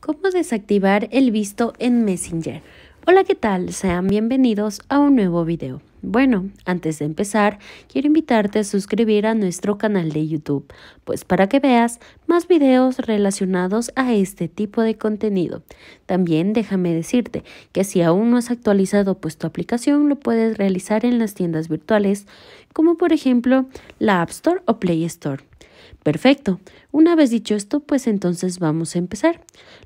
¿Cómo desactivar el visto en Messenger? Hola, ¿qué tal? Sean bienvenidos a un nuevo video. Bueno, antes de empezar, quiero invitarte a suscribir a nuestro canal de YouTube, pues para que veas más videos relacionados a este tipo de contenido. También déjame decirte que si aún no has actualizado pues tu aplicación, lo puedes realizar en las tiendas virtuales, como por ejemplo la App Store o Play Store. Perfecto. Una vez dicho esto, pues entonces vamos a empezar.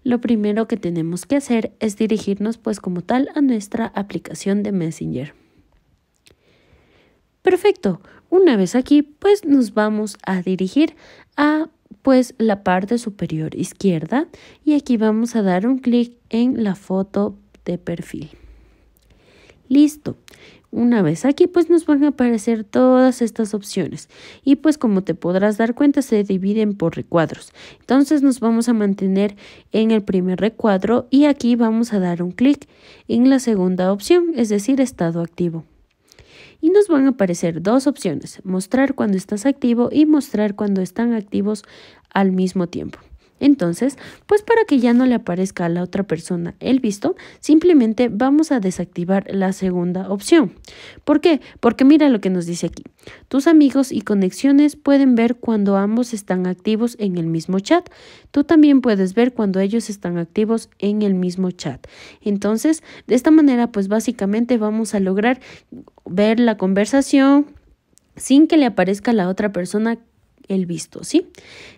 Lo primero que tenemos que hacer es dirigirnos pues como tal a nuestra aplicación de Messenger. Perfecto. Una vez aquí, pues nos vamos a dirigir a pues la parte superior izquierda y aquí vamos a dar un clic en la foto de perfil. Listo. Una vez aquí pues nos van a aparecer todas estas opciones y pues como te podrás dar cuenta se dividen por recuadros. Entonces nos vamos a mantener en el primer recuadro y aquí vamos a dar un clic en la segunda opción, es decir, estado activo y nos van a aparecer dos opciones, mostrar cuando estás activo y mostrar cuando están activos al mismo tiempo. Entonces, pues para que ya no le aparezca a la otra persona el visto, simplemente vamos a desactivar la segunda opción. ¿Por qué? Porque mira lo que nos dice aquí. Tus amigos y conexiones pueden ver cuando ambos están activos en el mismo chat. Tú también puedes ver cuando ellos están activos en el mismo chat. Entonces, de esta manera, pues básicamente vamos a lograr ver la conversación sin que le aparezca a la otra persona el visto, ¿sí?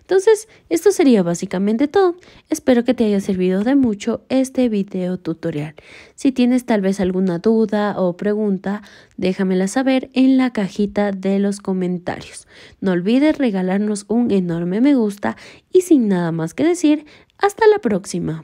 Entonces, esto sería básicamente todo. Espero que te haya servido de mucho este video tutorial. Si tienes tal vez alguna duda o pregunta, déjamela saber en la cajita de los comentarios. No olvides regalarnos un enorme me gusta y sin nada más que decir, hasta la próxima.